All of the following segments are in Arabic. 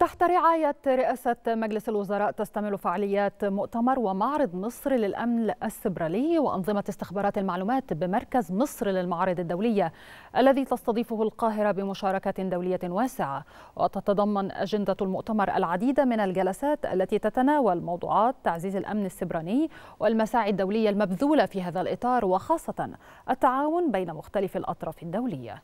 تحت رعاية رئاسة مجلس الوزراء تستمر فعاليات مؤتمر ومعرض مصر للأمن السبرالي وأنظمة استخبارات المعلومات بمركز مصر للمعارض الدولية الذي تستضيفه القاهرة بمشاركة دولية واسعة وتتضمن أجندة المؤتمر العديد من الجلسات التي تتناول موضوعات تعزيز الأمن السبراني والمساعي الدولية المبذولة في هذا الإطار وخاصة التعاون بين مختلف الأطراف الدولية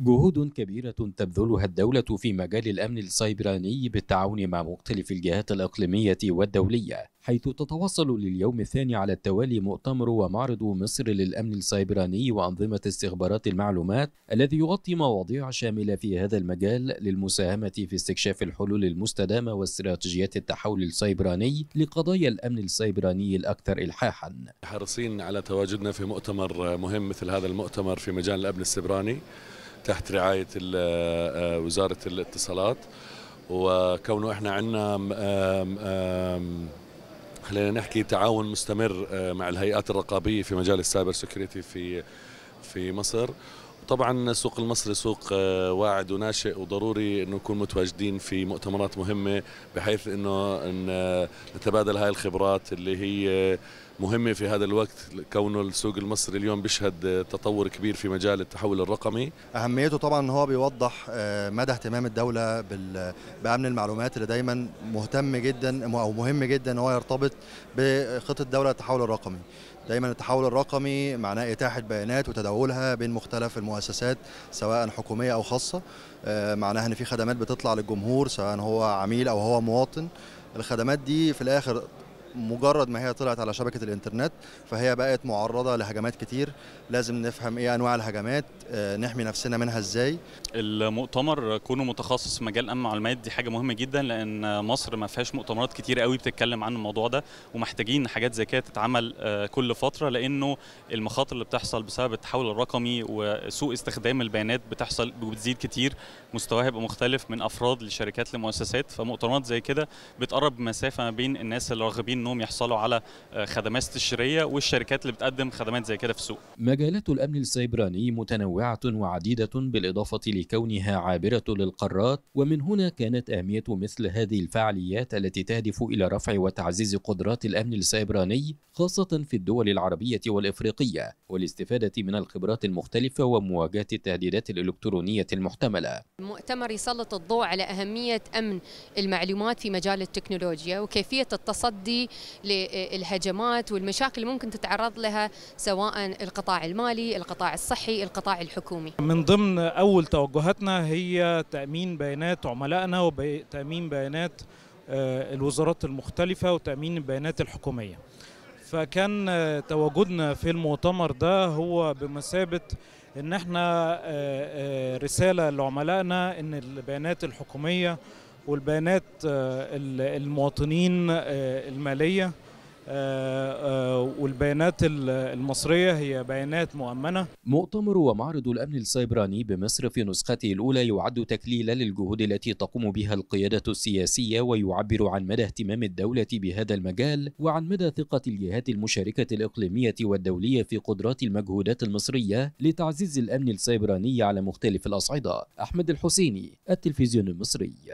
جهود كبيرة تبذلها الدولة في مجال الأمن السيبراني بالتعاون مع مختلف الجهات الإقليمية والدولية حيث تتواصل لليوم الثاني على التوالي مؤتمر ومعرض مصر للأمن السيبراني وأنظمة استخبارات المعلومات الذي يغطي مواضيع شاملة في هذا المجال للمساهمة في استكشاف الحلول المستدامة واستراتيجيات التحول السيبراني لقضايا الأمن السيبراني الأكثر إلحاحا حريصين على تواجدنا في مؤتمر مهم مثل هذا المؤتمر في مجال الأمن السيبراني تحت رعاية آه، آه، وزارة الاتصالات وكونه احنا عندنا خلينا نحكي تعاون مستمر آه، مع الهيئات الرقابية في مجال السايبر سكيورتي في في مصر طبعا السوق المصري سوق واعد وناشئ وضروري انه نكون متواجدين في مؤتمرات مهمه بحيث انه إن نتبادل هاي الخبرات اللي هي مهمة في هذا الوقت كونه السوق المصري اليوم بيشهد تطور كبير في مجال التحول الرقمي أهميته طبعا هو بيوضح آه، مدى اهتمام الدولة بأمن المعلومات اللي دايما مهتم جدا أو مهم جدا هو يرتبط بخطة الدولة التحول الرقمي دايما التحول الرقمي معناه إتاحة بيانات وتداولها بين مختلف المؤسسات سواء حكومية أو خاصة آه، معناها إن في خدمات بتطلع للجمهور سواء هو عميل أو هو مواطن الخدمات دي في الآخر مجرد ما هي طلعت على شبكه الانترنت فهي بقت معرضه لهجمات كتير لازم نفهم ايه انواع الهجمات آه، نحمي نفسنا منها ازاي المؤتمر كونه متخصص في مجال امن المعلومات دي حاجه مهمه جدا لان مصر ما فيهاش مؤتمرات كتير قوي بتتكلم عن الموضوع ده ومحتاجين حاجات زي كده تتعمل آه، كل فتره لانه المخاطر اللي بتحصل بسبب التحول الرقمي وسوء استخدام البيانات بتحصل وبتزيد كتير مستواها بيبقى مختلف من افراد لشركات لمؤسسات فمؤتمرات زي كده بتقرب مسافه ما بين الناس اللي راغبين انهم يحصلوا على آه، خدمات استشاريه والشركات اللي بتقدم خدمات زي كده في السوق. مجالات الامن السيبراني متنوعه وعديده بالاضافه لكونها عابره للقارات ومن هنا كانت اهميه مثل هذه الفعاليات التي تهدف الى رفع وتعزيز قدرات الامن السيبراني خاصه في الدول العربيه والافريقيه والاستفاده من الخبرات المختلفه ومواجهه التهديدات الالكترونيه المحتمله. المؤتمر يسلط الضوء على اهميه امن المعلومات في مجال التكنولوجيا وكيفيه التصدي للهجمات والمشاكل اللي ممكن تتعرض لها سواء القطاع المالي، القطاع الصحي، القطاع الحكومي. من ضمن اول توجهاتنا هي تامين بيانات عملائنا وتامين بيانات آه، الوزارات المختلفه وتامين البيانات الحكوميه. فكان آه، تواجدنا في المؤتمر ده هو بمثابه ان احنا آه، رساله لعملائنا ان البيانات الحكوميه والبيانات آه، المواطنين آه، الماليه آه، والبيانات المصرية هي بيانات مؤمنة مؤتمر ومعرض الأمن السيبراني بمصر في نسخته الأولى يعد تكليلا للجهود التي تقوم بها القيادة السياسية ويعبر عن مدى اهتمام الدولة بهذا المجال وعن مدى ثقة الجهات المشاركة الإقليمية والدولية في قدرات المجهودات المصرية لتعزيز الأمن السيبراني على مختلف الأصعدة أحمد الحسيني التلفزيون المصري